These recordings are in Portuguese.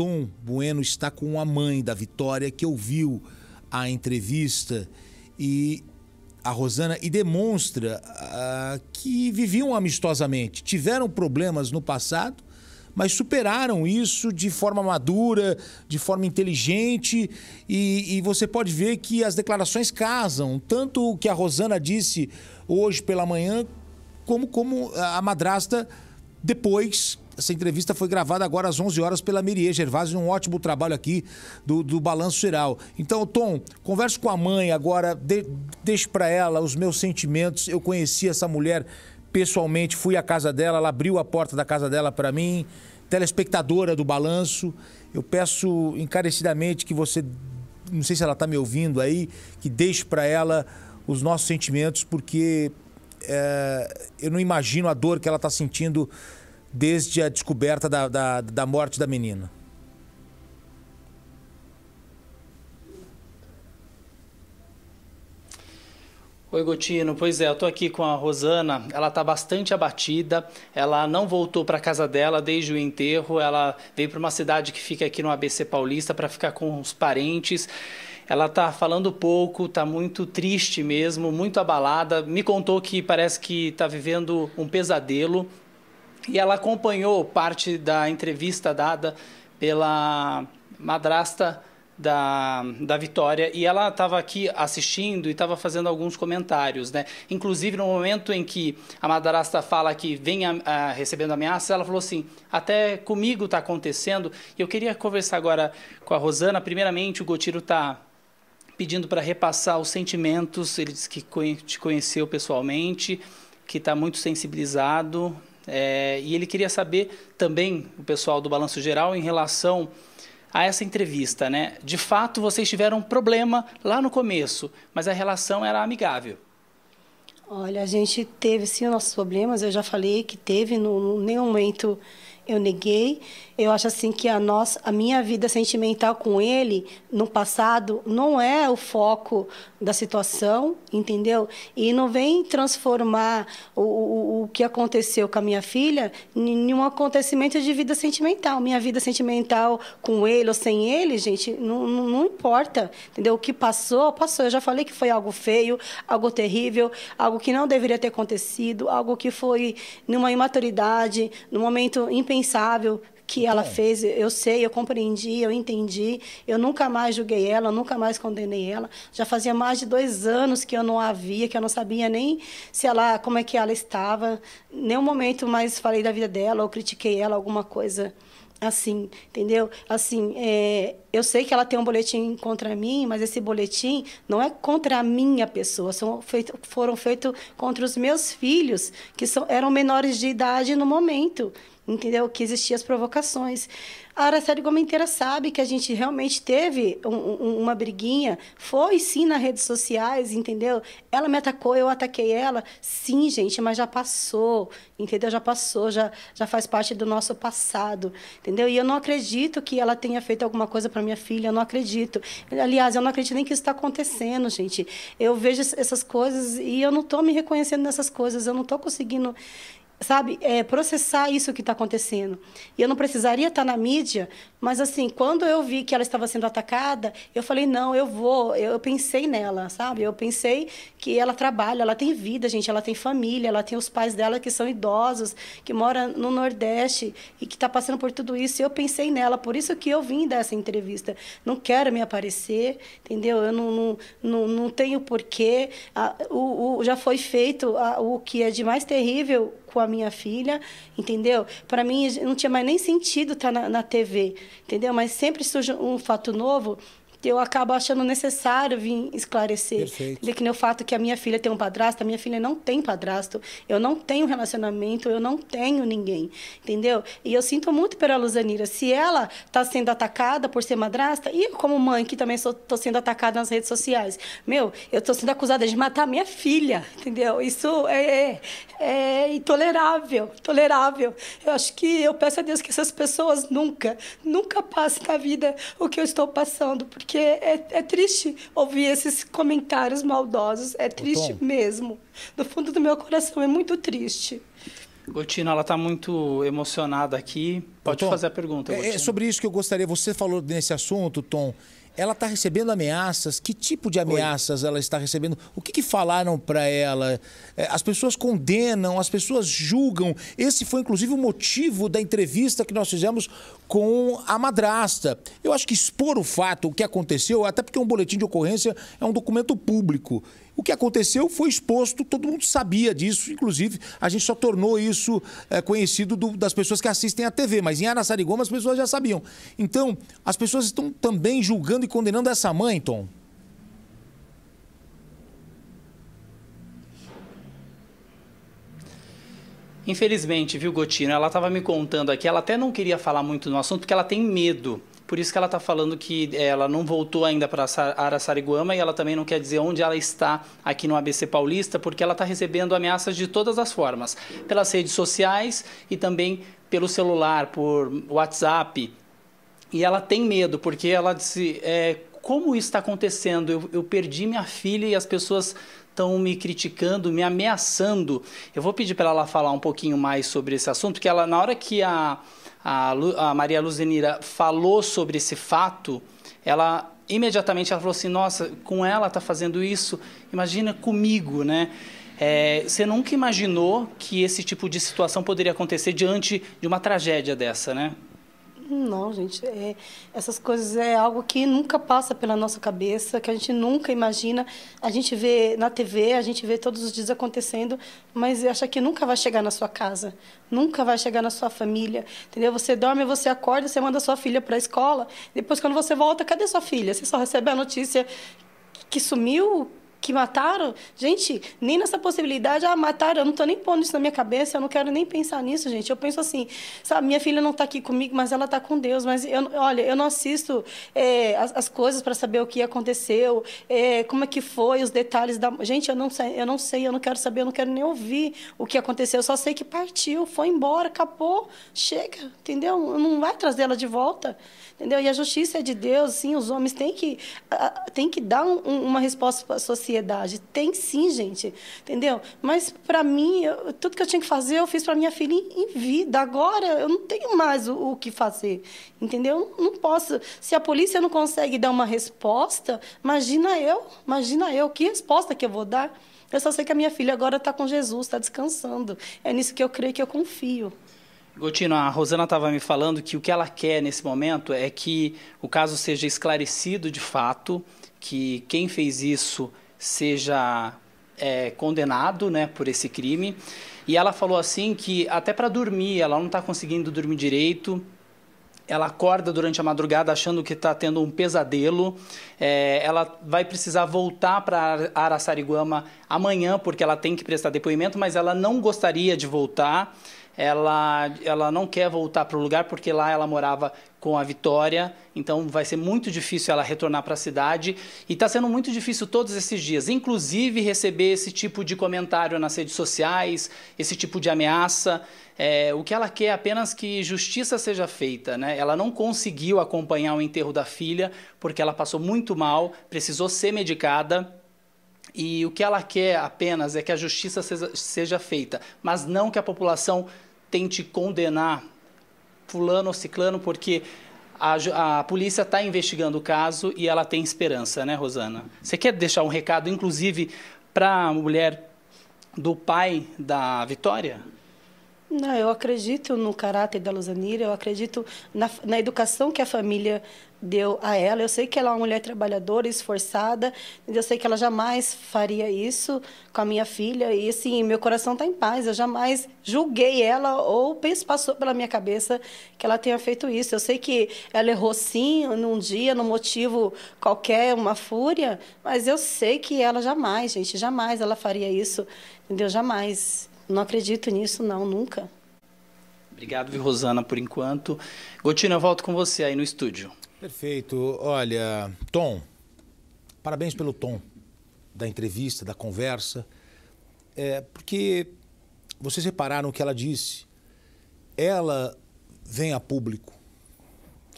Tom Bueno está com a mãe da Vitória, que ouviu a entrevista e a Rosana e demonstra uh, que viviam amistosamente, tiveram problemas no passado, mas superaram isso de forma madura, de forma inteligente, e, e, você pode ver que as declarações casam, tanto o que a Rosana disse hoje pela manhã, como, como a madrasta depois essa entrevista foi gravada agora às 11 horas pela Mirie Gervásio, um ótimo trabalho aqui do, do Balanço Geral. Então, Tom, converso com a mãe agora, de, deixo para ela os meus sentimentos. Eu conheci essa mulher pessoalmente, fui à casa dela, ela abriu a porta da casa dela para mim, telespectadora do Balanço. Eu peço encarecidamente que você, não sei se ela está me ouvindo aí, que deixe para ela os nossos sentimentos, porque é, eu não imagino a dor que ela está sentindo desde a descoberta da, da, da morte da menina? Oi, Gotino. Pois é, eu estou aqui com a Rosana. Ela está bastante abatida. Ela não voltou para casa dela desde o enterro. Ela veio para uma cidade que fica aqui no ABC Paulista para ficar com os parentes. Ela está falando pouco, está muito triste mesmo, muito abalada. Me contou que parece que está vivendo um pesadelo, e ela acompanhou parte da entrevista dada pela madrasta da, da Vitória e ela estava aqui assistindo e estava fazendo alguns comentários, né? Inclusive no momento em que a madrasta fala que vem a, a, recebendo ameaças, ela falou assim: até comigo está acontecendo. E eu queria conversar agora com a Rosana. Primeiramente, o Gotiro está pedindo para repassar os sentimentos. Ele disse que te conheceu pessoalmente, que está muito sensibilizado, é, e ele queria saber também, o pessoal do Balanço Geral, em relação a essa entrevista, né? De fato, vocês tiveram um problema lá no começo, mas a relação era amigável. Olha, a gente teve sim nossos problemas. Eu já falei que teve, em no nenhum momento eu neguei. Eu acho assim que a nossa, a minha vida sentimental com ele no passado não é o foco da situação, entendeu? E não vem transformar o, o, o que aconteceu com a minha filha em um acontecimento de vida sentimental. Minha vida sentimental com ele ou sem ele, gente, não, não, não importa, entendeu? O que passou, passou. Eu já falei que foi algo feio, algo terrível, algo que não deveria ter acontecido, algo que foi numa imaturidade, num momento impensável impensável que então. ela é. fez, eu sei, eu compreendi, eu entendi, eu nunca mais julguei ela, nunca mais condenei ela. Já fazia mais de dois anos que eu não a via, que eu não sabia nem se ela, como é que ela estava, nenhum momento mais falei da vida dela ou critiquei ela alguma coisa assim, entendeu? Assim, é, eu sei que ela tem um boletim contra mim, mas esse boletim não é contra a minha pessoa, são feito, foram feitos contra os meus filhos, que são, eram menores de idade no momento entendeu? Que existiam as provocações. A Araceli Goma sabe que a gente realmente teve um, um, uma briguinha, foi sim nas redes sociais, entendeu? Ela me atacou, eu ataquei ela. Sim, gente, mas já passou, entendeu? Já passou, já, já faz parte do nosso passado, entendeu? E eu não acredito que ela tenha feito alguma coisa para minha filha, eu não acredito. Aliás, eu não acredito nem que isso está acontecendo, gente. Eu vejo essas coisas e eu não estou me reconhecendo nessas coisas, eu não estou conseguindo sabe, é, processar isso que está acontecendo. E eu não precisaria estar tá na mídia, mas assim, quando eu vi que ela estava sendo atacada, eu falei, não, eu vou, eu, pensei nela, sabe? Eu pensei que ela trabalha, ela tem vida, gente, ela tem família, ela tem os pais dela que são idosos, que mora no Nordeste e que está passando por tudo isso. E eu pensei nela, por isso que eu vim dessa entrevista. Não quero me aparecer, entendeu? Eu não, não, não, não tenho porquê. Ah, o, o, já foi feito ah, o que é de mais terrível com a minha filha, entendeu? Para mim não tinha mais nem sentido estar tá na, na TV, entendeu? Mas sempre surge um fato novo eu acabo achando necessário vir esclarecer. Perfeito. Que nem o fato que a minha filha tem um padrasto, a minha filha não tem padrasto, eu não tenho relacionamento, eu não tenho ninguém, entendeu? E eu sinto muito pela Luzanira. Se ela está sendo atacada por ser madrasta, e eu como mãe que também estou sendo atacada nas redes sociais, meu, eu estou sendo acusada de matar minha filha, entendeu? Isso é, é, é intolerável, Eu acho que eu peço a Deus que essas pessoas nunca, nunca passem na vida o que eu estou passando, porque porque é, é triste ouvir esses comentários maldosos. É triste mesmo. Do fundo do meu coração, é muito triste. Gotina ela está muito emocionada aqui. Pode Tom, fazer a pergunta. Gotino. É, é sobre isso que eu gostaria. Você falou nesse assunto, Tom, ela está recebendo ameaças? Que tipo de ameaças Oi. ela está recebendo? O que, que falaram para ela? É, as pessoas condenam, as pessoas julgam. Esse foi, inclusive, o motivo da entrevista que nós fizemos com a madrasta. Eu acho que expor o fato, o que aconteceu, até porque um boletim de ocorrência é um documento público. O que aconteceu foi exposto, todo mundo sabia disso, inclusive a gente só tornou isso é, conhecido do, das pessoas que assistem à TV, mas em Araçarigoma as pessoas já sabiam. Então, as pessoas estão também julgando e condenando essa mãe, Tom? Infelizmente, viu, Gotino? Ela estava me contando aqui, ela até não queria falar muito no assunto porque ela tem medo por isso que ela está falando que é, ela não voltou ainda para Araçariguama e ela também não quer dizer onde ela está aqui no ABC Paulista, porque ela está recebendo ameaças de todas as formas, pelas redes sociais e também pelo celular, por WhatsApp. E ela tem medo, porque ela disse: é, como isso está acontecendo? Eu, eu perdi minha filha e as pessoas estão me criticando, me ameaçando. Eu vou pedir para ela falar um pouquinho mais sobre esse assunto, porque ela, na hora que a a, Lu, a Maria Luzenira falou sobre esse fato, ela imediatamente ela falou assim, nossa, com ela está fazendo isso, imagina comigo, né? É, você nunca imaginou que esse tipo de situação poderia acontecer diante de uma tragédia dessa, né? Não, gente, é, essas coisas é algo que nunca passa pela nossa cabeça, que a gente nunca imagina. A gente vê na TV, a gente vê todos os dias acontecendo, mas acha que nunca vai chegar na sua casa, nunca vai chegar na sua família, entendeu? Você dorme, você acorda, você manda sua filha para a escola, depois quando você volta, cadê sua filha? Você só recebe a notícia que sumiu, que mataram. Gente, nem nessa possibilidade, ah, mataram, eu não estou nem pondo isso na minha cabeça, eu não quero nem pensar nisso, gente. Eu penso assim, sabe, minha filha não está aqui comigo, mas ela está com Deus. Mas, eu, olha, eu não assisto é, as, as, coisas para saber o que aconteceu, é, como é que foi, os detalhes da... Gente, eu não, sei, eu não sei, eu não quero saber, eu não quero nem ouvir o que aconteceu. Eu só sei que partiu, foi embora, acabou, chega, entendeu? Não vai trazer ela de volta, entendeu? E a justiça é de Deus, sim, os homens têm que, têm que dar um, uma resposta social ansiedade. Tem sim, gente, entendeu? Mas para mim, eu, tudo que eu tinha que fazer, eu fiz para minha filha em, em, vida. Agora eu não tenho mais o, o que fazer, entendeu? Não, não posso. Se a polícia não consegue dar uma resposta, imagina eu, imagina eu, que resposta que eu vou dar? Eu só sei que a minha filha agora está com Jesus, está descansando. É nisso que eu creio que eu confio. Gotino, a Rosana estava me falando que o que ela quer nesse momento é que o caso seja esclarecido de fato, que quem fez isso seja é, condenado né, por esse crime. E ela falou assim que até para dormir, ela não está conseguindo dormir direito. Ela acorda durante a madrugada achando que está tendo um pesadelo. É, ela vai precisar voltar para Araçariguama amanhã, porque ela tem que prestar depoimento, mas ela não gostaria de voltar ela, ela não quer voltar para o lugar porque lá ela morava com a Vitória, então vai ser muito difícil ela retornar para a cidade e está sendo muito difícil todos esses dias, inclusive receber esse tipo de comentário nas redes sociais, esse tipo de ameaça. É, o que ela quer é apenas que justiça seja feita, né? Ela não conseguiu acompanhar o enterro da filha porque ela passou muito mal, precisou ser medicada. E o que ela quer apenas é que a justiça seja, seja feita, mas não que a população tente condenar fulano ou ciclano porque a, a polícia está investigando o caso e ela tem esperança, né, Rosana? Você quer deixar um recado, inclusive, para a mulher do pai da Vitória? Não, eu acredito no caráter da Luzanira, eu acredito na, na educação que a família deu a ela. Eu sei que ela é uma mulher trabalhadora, esforçada, eu sei que ela jamais faria isso com a minha filha, e assim, meu coração está em paz. Eu jamais julguei ela ou penso, passou pela minha cabeça que ela tenha feito isso. Eu sei que ela errou sim num dia, num motivo qualquer, uma fúria, mas eu sei que ela jamais, gente, jamais ela faria isso, entendeu? Jamais. Não acredito nisso, não, nunca. Obrigado, Rosana, por enquanto. Gotino, eu volto com você aí no estúdio. Perfeito. Olha, Tom, parabéns pelo tom da entrevista, da conversa, é, porque vocês repararam o que ela disse. Ela vem a público.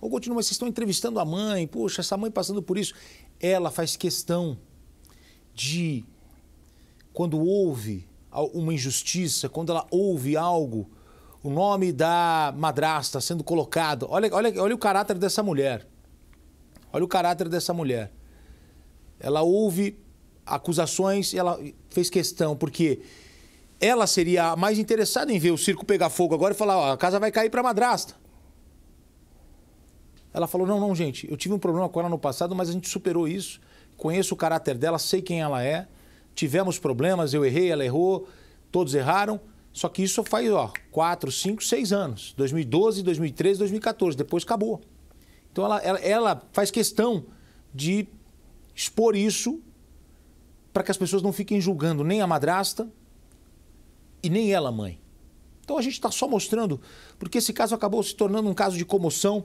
Ou continua, mas vocês estão entrevistando a mãe, poxa, essa mãe passando por isso. Ela faz questão de, quando houve uma injustiça, quando ela ouve algo o nome da madrasta sendo colocado. Olha, olha, olha o caráter dessa mulher. Olha o caráter dessa mulher. Ela ouve acusações e ela fez questão, porque ela seria a mais interessada em ver o circo pegar fogo agora e falar: ó, a casa vai cair para madrasta. Ela falou: não, não, gente, eu tive um problema com ela no passado, mas a gente superou isso. Conheço o caráter dela, sei quem ela é. Tivemos problemas, eu errei, ela errou, todos erraram só que isso faz, ó, 4, 5, 6 anos. 2012, 2013, 2014. Depois acabou. Então ela, ela, ela faz questão de expor isso para que as pessoas não fiquem julgando nem a madrasta e nem ela, mãe. Então a gente está só mostrando, porque esse caso acabou se tornando um caso de comoção